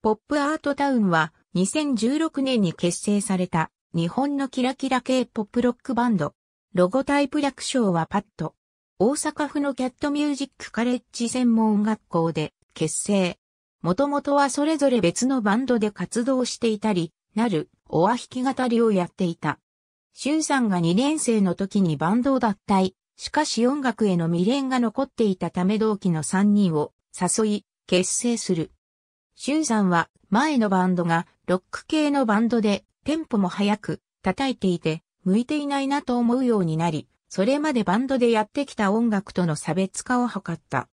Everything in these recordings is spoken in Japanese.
ポップアートタウンは2016年に結成された日本のキラキラ系ポップロックバンド。ロゴタイプ略称はパッド。大阪府のキャットミュージックカレッジ専門学校で結成。もともとはそれぞれ別のバンドで活動していたり、なる、オア弾き語りをやっていた。シュンさんが2年生の時にバンドを脱退。しかし音楽への未練が残っていたため同期の3人を誘い、結成する。シュンさんは前のバンドがロック系のバンドでテンポも速く叩いていて向いていないなと思うようになり、それまでバンドでやってきた音楽との差別化を図った。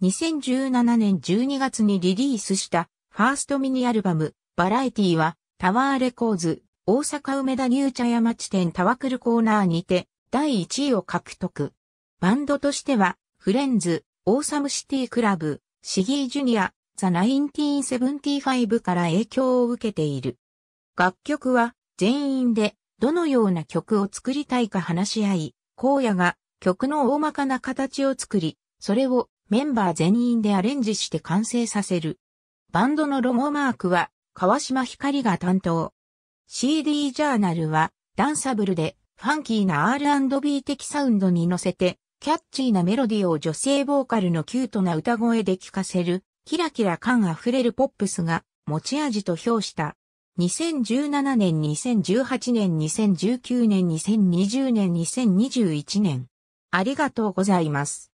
2017年12月にリリースしたファーストミニアルバムバラエティはタワーレコーズ大阪梅田ニューチャヤ町店タワクルコーナーにて第1位を獲得。バンドとしてはフレンズ、オーサムシティクラブ、シギージュニア、ザ・1975から影響を受けている。楽曲は全員でどのような曲を作りたいか話し合い、荒野が曲の大まかな形を作り、それをメンバー全員でアレンジして完成させる。バンドのロゴマークは川島光が担当。CD ジャーナルはダンサブルでファンキーな R&B 的サウンドに乗せてキャッチーなメロディを女性ボーカルのキュートな歌声で聴かせるキラキラ感あふれるポップスが持ち味と評した。2017年、2018年、2019年、2020年、2021年。ありがとうございます。